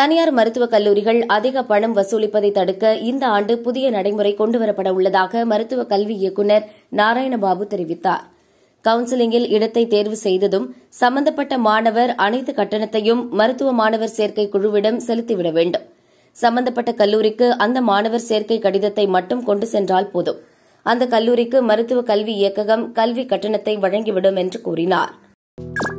தனியார் மருத்துவக் கல்லூரிகள் அதிக பணம் வசூலிப்பதை தடுக்க இந்த ஆண்டு புதிய நடைமுறை கொண்டுவரப்பட உள்ளதாக மருத்துவக் கல்வி இயக்குநர் நாராயணபாபு தெரிவித்தார் கவுன்சிலிங்கில் இடத்தை தேர்வு செய்ததும் சம்பந்தப்பட்ட மாணவர் அனைத்து கட்டணத்தையும் மருத்துவ மாணவர் சேர்க்கை குழுவிடம் செலுத்திவிட வேண்டும் சம்பந்தப்பட்ட கல்லூரிக்கு அந்த மாணவர் சேர்க்கை கடிதத்தை மட்டும் கொண்டு சென்றால் போதும் அந்த கல்லூரிக்கு மருத்துவ கல்வி இயக்ககம் கல்வி கட்டணத்தை வழங்கிவிடும் என்று கூறினாா்